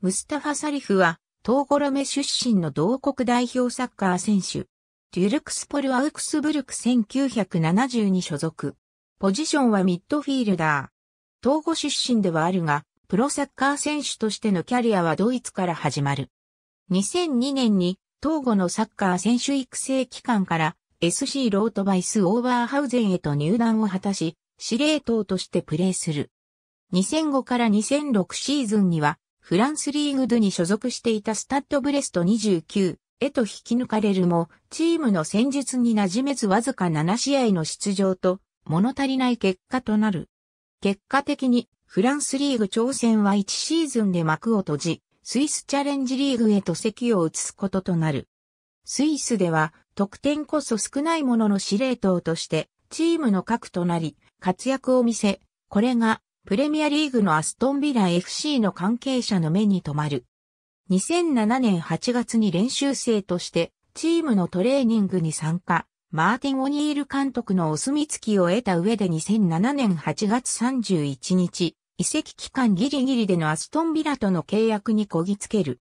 ムスタファ・サリフは、トーゴロメ出身の同国代表サッカー選手。デュルクスポル・アウクスブルク1970に所属。ポジションはミッドフィールダー。東語出身ではあるが、プロサッカー選手としてのキャリアはドイツから始まる。2002年に、東語のサッカー選手育成機関から、SC ロートバイス・オーバーハウゼンへと入団を果たし、司令塔としてプレーする。2005から2006シーズンには、フランスリーグドに所属していたスタッドブレスト29へと引き抜かれるも、チームの戦術に馴染めずわずか7試合の出場と、物足りない結果となる。結果的に、フランスリーグ挑戦は1シーズンで幕を閉じ、スイスチャレンジリーグへと席を移すこととなる。スイスでは、得点こそ少ないものの司令塔として、チームの核となり、活躍を見せ、これがプレミアリーグのアストンビラ FC の関係者の目に留まる。2007年8月に練習生としてチームのトレーニングに参加、マーティン・オニール監督のお墨付きを得た上で2007年8月31日、移籍期間ギリギリでのアストンビラとの契約にこぎつける。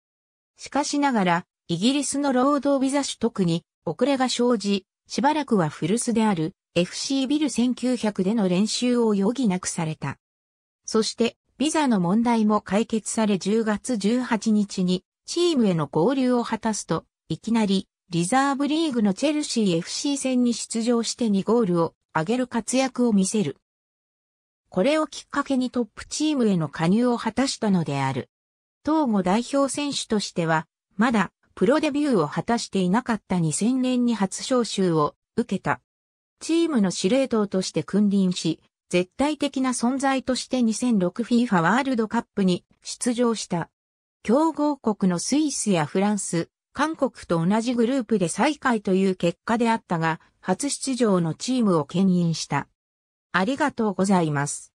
しかしながら、イギリスの労働ビザ取得に遅れが生じ、しばらくは古巣である FC ビル1900での練習を余儀なくされた。そして、ビザの問題も解決され10月18日にチームへの合流を果たすと、いきなりリザーブリーグのチェルシー FC 戦に出場して2ゴールを挙げる活躍を見せる。これをきっかけにトップチームへの加入を果たしたのである。東郷代表選手としては、まだプロデビューを果たしていなかった2000年に初招集を受けた。チームの司令塔として君臨し、絶対的な存在として 2006FIFA ワールドカップに出場した。強豪国のスイスやフランス、韓国と同じグループで最下位という結果であったが、初出場のチームを牽引した。ありがとうございます。